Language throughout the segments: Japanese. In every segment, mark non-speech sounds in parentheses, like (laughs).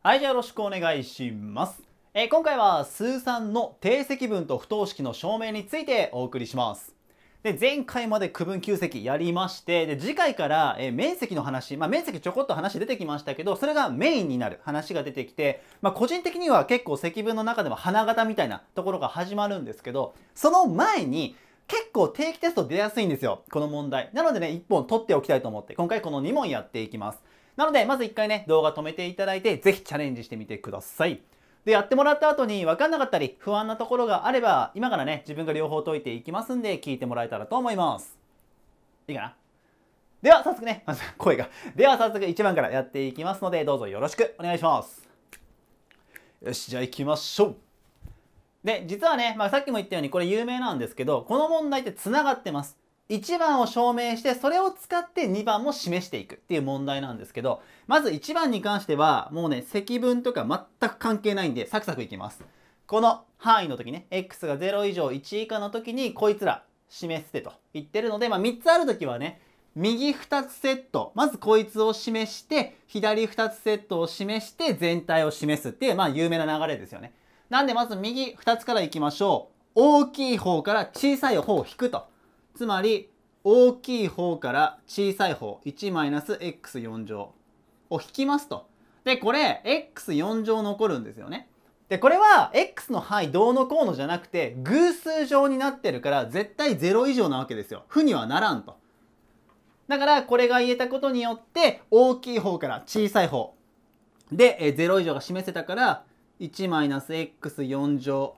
はいじゃあよろしくお願いします、えー、今回は数3の定積分と不等式の証明についてお送りしますで前回まで区分9積やりましてで次回から、えー、面積の話、まあ、面積ちょこっと話出てきましたけどそれがメインになる話が出てきて、まあ、個人的には結構積分の中でも花形みたいなところが始まるんですけどその前に結構定期テスト出やすいんですよこの問題なのでね1本取っておきたいと思って今回この2問やっていきますなので、まず一回ね、動画止めていただいて、ぜひチャレンジしてみてください。で、やってもらった後に分かんなかったり、不安なところがあれば、今からね、自分が両方解いていきますんで、聞いてもらえたらと思います。いいかなでは、早速ね、(laughs) 声が。では、早速1番からやっていきますので、どうぞよろしくお願いします。よし、じゃあ行きましょう。で、実はね、まあ、さっきも言ったように、これ有名なんですけど、この問題って繋がってます。1番を証明してそれを使って2番も示していくっていう問題なんですけどまず1番に関してはもうね積分とか全く関係ないんでサクサクいきますこの範囲の時ね x が0以上1以下の時にこいつら示すてと言ってるので、まあ、3つある時はね右2つセットまずこいつを示して左2つセットを示して全体を示すっていうまあ有名な流れですよねなんでまず右2つからいきましょう大きい方から小さい方を引くとつまり大きい方から小さい方 1-x4 乗を引きますと。で、これ x4 乗残るんですよね。で、これは x の範囲どうのこうのじゃなくて偶数乗になってるから絶対0以上なわけですよ。負にはならんと。だからこれが言えたことによって大きい方から小さい方で0以上が示せたから 1-x4 乗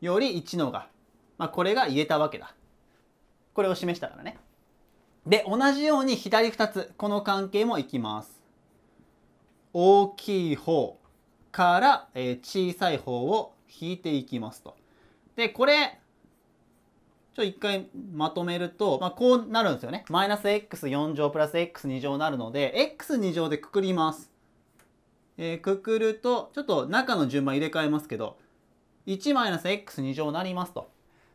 より1のが、まあ、これが言えたわけだ。これを示したからね。で、同じように左2つ、この関係もいきます。大きい方から、え小さい方を引いていきますと。で、これ、ちょ、一回まとめると、まあ、こうなるんですよね。マイナス x4 乗プラス x2 乗になるので、x2 乗でくくります。えー、くくると、ちょっと中の順番入れ替えますけど、1マイナス x2 乗になりますと。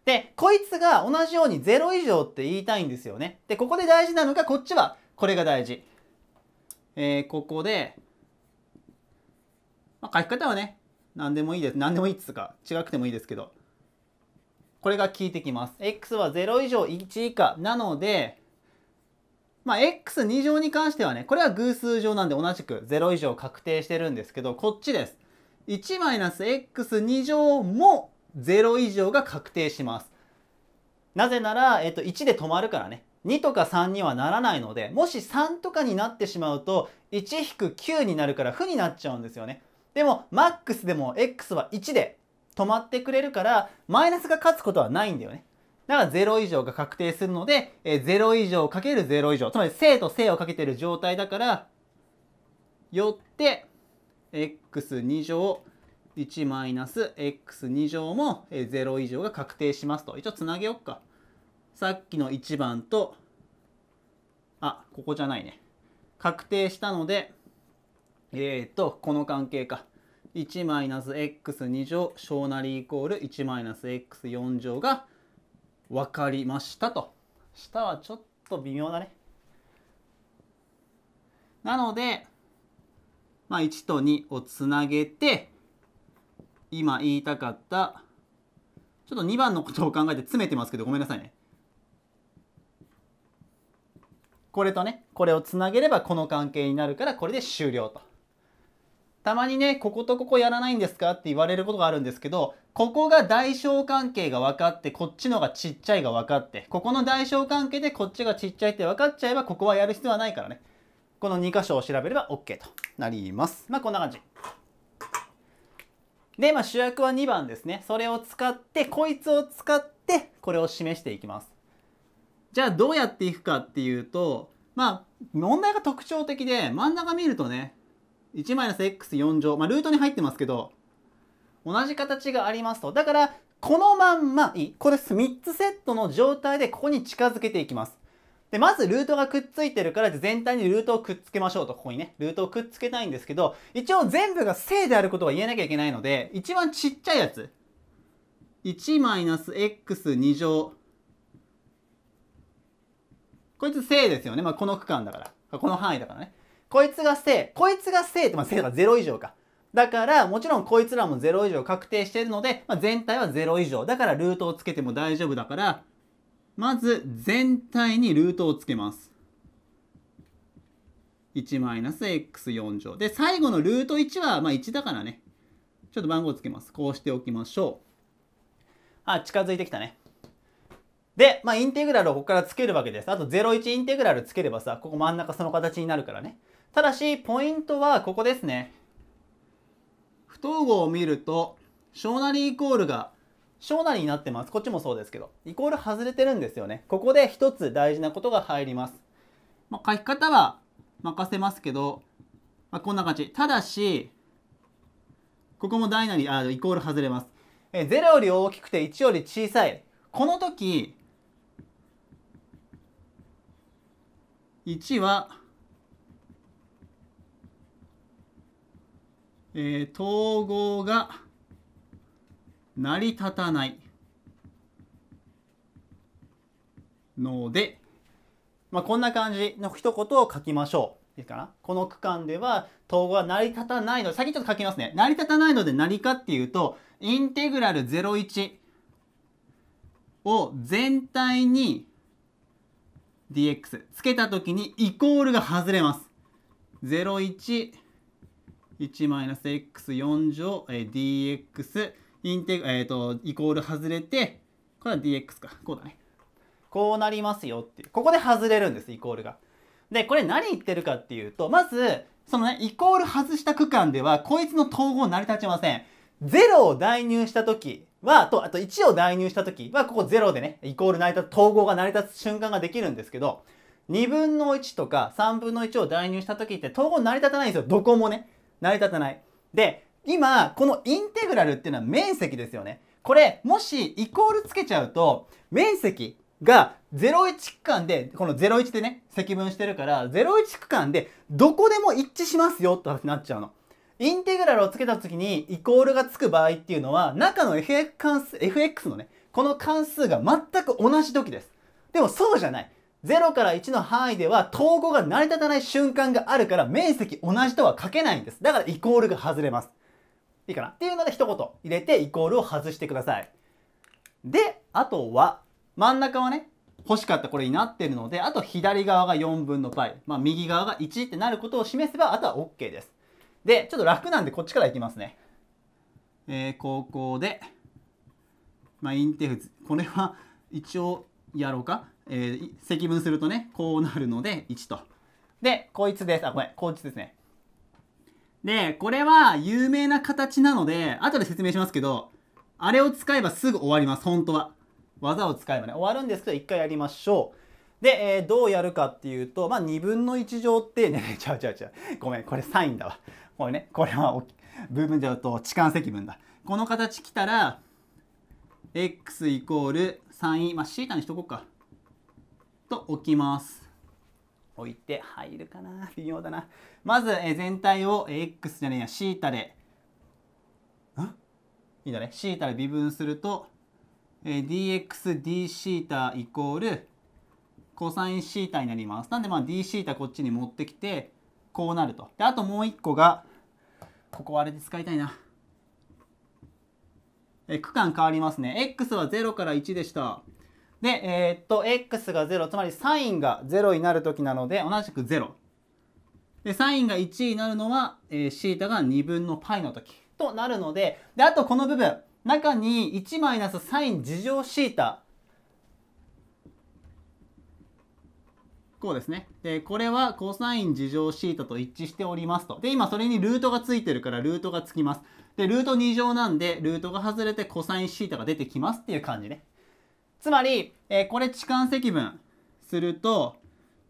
で、こいつが同じように0以上って言いたいんですよね。で、ここで大事なのが、こっちは、これが大事。えー、ここで、まあ、書き方はね、何でもいいです。何でもいいっつうか、違くてもいいですけど、これが効いてきます。x は0以上1以下なので、まあ、x2 乗に関してはね、これは偶数乗なんで同じく0以上確定してるんですけど、こっちです。1-x2 乗も0以上が確定します。なぜなら、えっと、1で止まるからね。2とか3にはならないので、もし3とかになってしまうと、1-9になるから負になっちゃうんですよね。でも、マックスでも x は1で止まってくれるから、マイナスが勝つことはないんだよね。だから0以上が確定するので、え0以上かける0以上。つまり正と正をかけてる状態だから、よって、x2 乗1マイナス x2 乗も0以上が確定しますと。一応つなげよっか。さっきの1番と、あ、ここじゃないね。確定したので、えっ、ー、と、この関係か。1マイナス x2 乗小なりイコール1マイナス x4 乗が分かりましたと。下はちょっと微妙だね。なので、まあ、1と2をつなげて、今言いたかったちょっと2番のことを考えて詰めてますけどごめんなさいねこれとねこれをつなげればこの関係になるからこれで終了とたまにねこことここやらないんですかって言われることがあるんですけどここが大小関係が分かってこっちのがちっちゃいが分かってここの大小関係でこっちがちっちゃいって分かっちゃえばここはやる必要はないからねこの2箇所を調べれば OK となりますまあこんな感じで、まあ、主役は2番ですね。それを使って、こいつを使って、これを示していきます。じゃあ、どうやっていくかっていうと、まあ、問題が特徴的で、真ん中見るとね、1マイナス x4 乗、まあ、ルートに入ってますけど、同じ形がありますと。だから、このまんま、これ3つセットの状態でここに近づけていきます。で、まずルートがくっついてるから全体にルートをくっつけましょうと、ここにね、ルートをくっつけたいんですけど、一応全部が正であることは言えなきゃいけないので、一番ちっちゃいやつ、1 x 二乗。こいつ正ですよね。まあ、この区間だから。この範囲だからね。こいつが正。こいつが正って、まあ、正が0以上か。だから、もちろんこいつらも0以上確定しているので、まあ、全体は0以上。だからルートをつけても大丈夫だから、まず全体にルートをつけます。1-x4 乗。で、最後のルート1は、まあ、1だからね、ちょっと番号つけます。こうしておきましょう。あ、近づいてきたね。で、まあ、インテグラルをここからつけるわけです。あと01インテグラルつければさ、ここ真ん中その形になるからね。ただし、ポイントはここですね。不等号を見ると、小なりイコールが小なりになってます。こっちもそうですけど。イコール外れてるんですよね。ここで一つ大事なことが入ります。まあ、書き方は任せますけど、まあ、こんな感じ。ただし、ここも大なり、あ、イコール外れます。え、0より大きくて1より小さい。この時、1は、えー、統合が成り立たないので、まあ、こんな感じの一言を書きましょう。いいかなこの区間では統合は成り立たないので、先ちょっと書きますね。成り立たないので何かっていうと、インテグラル01を全体に dx つけた時にイコールが外れます。011-x4 乗 dx インテグ、えっ、ー、と、イコール外れて、これは dx か。こうだね。こうなりますよっていう。ここで外れるんです、イコールが。で、これ何言ってるかっていうと、まず、そのね、イコール外した区間では、こいつの統合成り立ちません。0を代入した時は、と、あと1を代入した時は、ここ0でね、イコール成り立つ、統合が成り立つ瞬間ができるんですけど、2分の1とか3分の1を代入した時って統合成り立たないんですよ。どこもね、成り立たない。で、今、このインテグラルっていうのは面積ですよね。これ、もしイコールつけちゃうと、面積が01区間で、この01でね、積分してるから、01区間でどこでも一致しますよってなっちゃうの。インテグラルをつけた時にイコールがつく場合っていうのは、中の FX 関数、FX のね、この関数が全く同じ時です。でもそうじゃない。0から1の範囲では統合が成り立たない瞬間があるから面積同じとは書けないんです。だからイコールが外れます。いいかなっていうので一言入れてイコールを外してください。で、あとは、真ん中はね、欲しかったこれになってるので、あと左側が4分の π、まあ、右側が1ってなることを示せば、あとは OK です。で、ちょっと楽なんでこっちからいきますね。えー、ここで、まあ、インテフこれは一応やろうか。えー、積分するとね、こうなるので1と。で、こいつです。あ、ごめん、こいつですね。で、これは有名な形なので、後で説明しますけど、あれを使えばすぐ終わります、本当は。技を使えばね、終わるんですけど、一回やりましょう。で、えー、どうやるかっていうと、まあ、2分の1乗ってね、(laughs) ちゃうちゃうちゃう。ごめん、これサインだわ。これね、これは、部分うと置換積分だ。この形きたら、x イコールサイン、まあ、θ にしとこうか。と置きます。置いて入るかな微妙だな。まず、え全体を X じゃねえや、シータで、んいいだね。シータで微分すると、え dxd シータイコールコサインシータになります。なんで、まあ、d シータこっちに持ってきて、こうなると。で、あともう一個が、ここはあれで使いたいな。え区間変わりますね。x は0から1でした。で、えー、っと、x が0、つまりサインが0になるときなので、同じく0。で、サインが1になるのは、えー、θ が2分の π のときとなるので、で、あとこの部分、中に1マイナスサイン事乗 θ。こうですね。で、これはコサイン事乗 θ と一致しておりますと。で、今それにルートがついてるからルートがつきます。で、ルート2乗なんで、ルートが外れてコサイン θ が出てきますっていう感じね。つまり、えー、これ置換積分すると、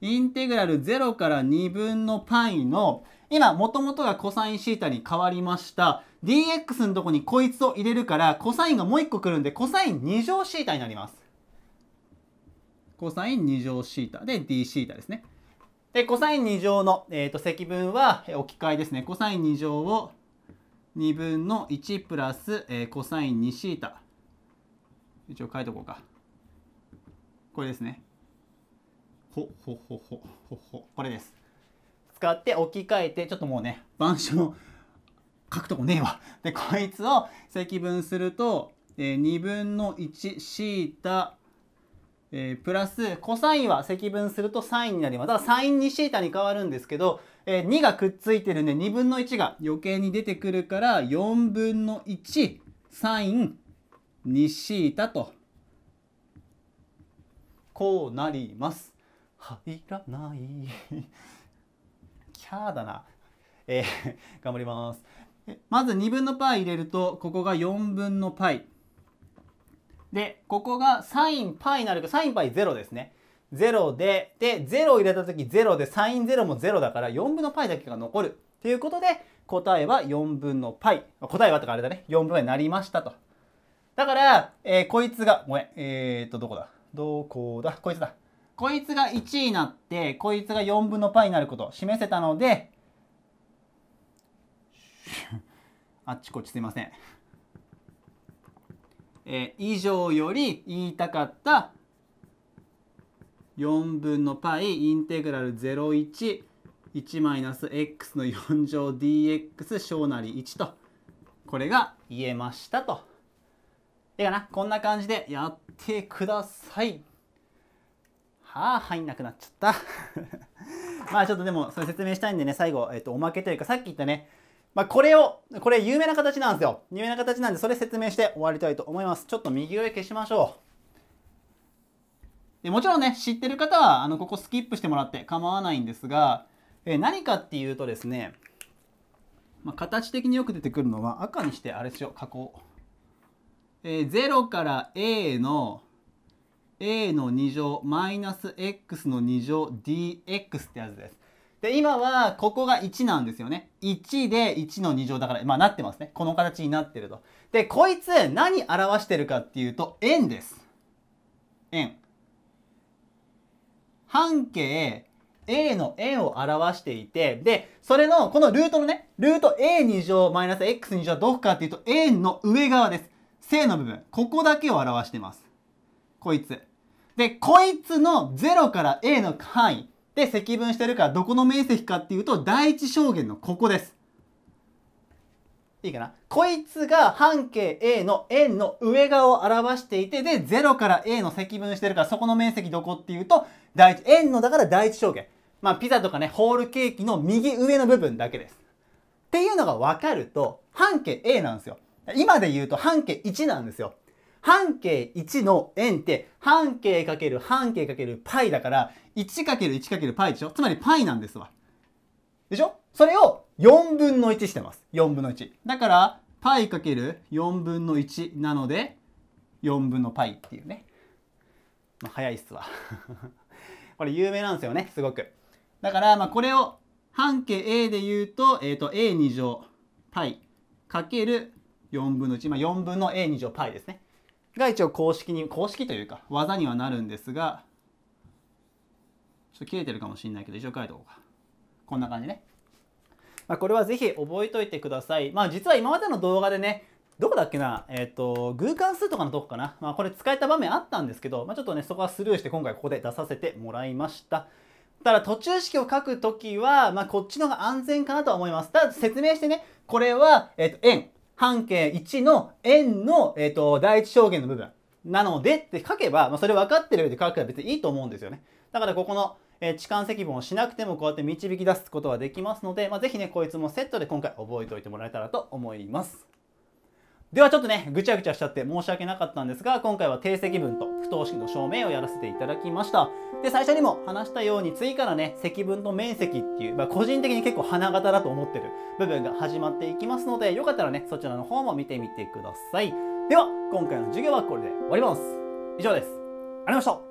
インテグラル0から2分の π の、今、もともとが cosθ に変わりました。dx のとこにこいつを入れるから、コサインがもう1個来るんで、コサイン2乗 θ になります。コサイン2乗 θ で dθ ですね。で、コサイン2乗の、えーと、積分は置き換えですね。コサイン2乗を2分の1プラス、えー、コサイン 2θ。一応書いとこうか。これですねほほほほほほこれです使って置き換えてちょっともうね板書書くとこねえわでこいつを積分すると、えー、2分の1シータえプラスコサインは積分するとサインになります。だからサイン2シータに変わるんですけど、えー、2がくっついてるんで2分の1が余計に出てくるから4分の1サイン2シータとこうなります入らないキャーだなえー、頑張りますまず2分の π 入れるとここが4分の π でここがサイン π になるかサイン π0 ですね0でで0を入れた時0でサイン0も0だから4分の π だけが残るということで答えは4分の π 答えはとかあれだね4分のになりましたとだから、えー、こいつがごめんえー、っとどこだどこだこいつだこいつが1になってこいつが4分のパになること示せたので (laughs) あっちこっちすいません、えー、以上より言いたかった4分の π インテグラル011マイナス x の4乗 dx 小なり1とこれが言えましたと。いいかなこんな感じでやってください。はあ、入んなくなっちゃった (laughs) まあちょっとでも、それ説明したいんでね、最後、えっ、と、おまけというか、さっき言ったね、まあ、これを、これ有名な形なんですよ。有名な形なんで、それ説明して終わりたいと思います。ちょっと右上消しましょう。でもちろんね、知ってる方は、あの、ここスキップしてもらって構わないんですが、え何かっていうとですね、まあ、形的によく出てくるのは、赤にして、あれしよう、加工。えー、0から a の a の2乗マイナス x の2乗 dx ってやつです。で、今はここが1なんですよね。1で1の2乗だから、まあなってますね。この形になってると。で、こいつ何表してるかっていうと、円です。円。半径 a の円を表していて、で、それの、このルートのね、ルート a2 乗マイナス x2 乗はどこかっていうと、円の上側です。正の部分、ここだけを表してます。こいつ。で、こいつの0から a の範囲で積分してるからどこの面積かっていうと第一象限のここです。いいかなこいつが半径 A の円の上側を表していて、で、0から A の積分してるから、そこの面積どこっていうと、第一、円のだから第一象限。まあ、ピザとかね、ホールケーキの右上の部分だけです。っていうのが分かると、半径 A なんですよ。今で言うと半径1なんですよ。半径1の円って半径かける半径かける π だから1る1る π でしょつまり π なんですわ。でしょそれを4分の1してます。4分の1。だから π かける4分の1なので4分の π っていうね。まあ、早いっすわ。(laughs) これ有名なんですよね、すごく。だからまあこれを半径 a で言うと、えっ、ー、と a2 乗 π かける4分の1、まあ、4分の a2 乗 π ですね。が一応公式に、公式というか技にはなるんですが、ちょっと切れてるかもしれないけど、一応書いておこうか。こんな感じね。まあ、これはぜひ覚えといてください。まあ実は今までの動画でね、どこだっけな、えっ、ー、と、偶関数とかのとこかな。まあこれ使えた場面あったんですけど、まあちょっとね、そこはスルーして今回ここで出させてもらいました。ただ途中式を書くときは、まあこっちの方が安全かなとは思います。ただ説明してね、これは、えっ、ー、と、円。半径1の円の、えっ、ー、と、第一象限の部分。なのでって書けば、まあ、それ分かってる上で書くから別にいいと思うんですよね。だからここの、えー、置換積分をしなくてもこうやって導き出すことはできますので、まあ、ぜひね、こいつもセットで今回覚えておいてもらえたらと思います。ではちょっとね、ぐちゃぐちゃしちゃって申し訳なかったんですが、今回は定積分と不等式の証明をやらせていただきました。で、最初にも話したように、次からね、積分と面積っていう、まあ、個人的に結構花形だと思ってる部分が始まっていきますので、よかったらね、そちらの方も見てみてください。では、今回の授業はこれで終わります。以上です。ありがとうございました。